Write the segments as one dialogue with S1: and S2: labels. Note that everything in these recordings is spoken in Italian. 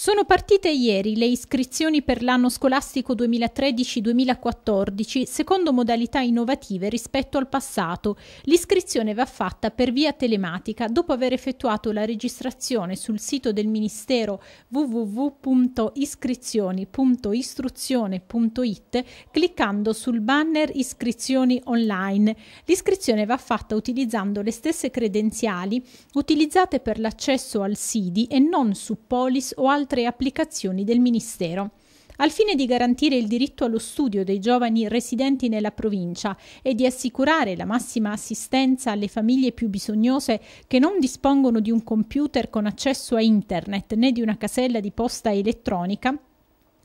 S1: Sono partite ieri le iscrizioni per l'anno scolastico 2013-2014 secondo modalità innovative rispetto al passato. L'iscrizione va fatta per via telematica dopo aver effettuato la registrazione sul sito del Ministero www.iscrizioni.istruzione.it cliccando sul banner Iscrizioni online. L'iscrizione va fatta utilizzando le stesse credenziali utilizzate per l'accesso al SIDI e non su Polis o altri altre applicazioni del Ministero. Al fine di garantire il diritto allo studio dei giovani residenti nella provincia e di assicurare la massima assistenza alle famiglie più bisognose che non dispongono di un computer con accesso a internet né di una casella di posta elettronica,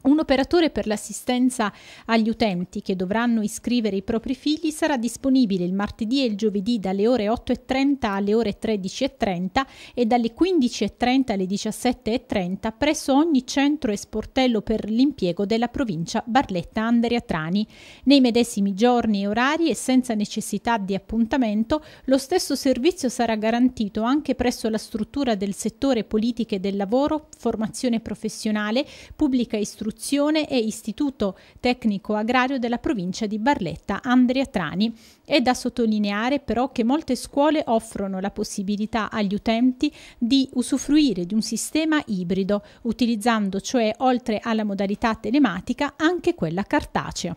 S1: un operatore per l'assistenza agli utenti che dovranno iscrivere i propri figli sarà disponibile il martedì e il giovedì dalle ore 8.30 alle ore 13.30 e dalle 15.30 alle 17.30 presso ogni centro e sportello per l'impiego della provincia Barletta-Andria-Trani. Nei medesimi giorni e orari e senza necessità di appuntamento, lo stesso servizio sarà garantito anche presso la struttura del settore politiche del lavoro, formazione professionale, pubblica istruzione istruzione e istituto tecnico agrario della provincia di Barletta, Andrea Trani. È da sottolineare però che molte scuole offrono la possibilità agli utenti di usufruire di un sistema ibrido, utilizzando cioè oltre alla modalità telematica anche quella cartacea.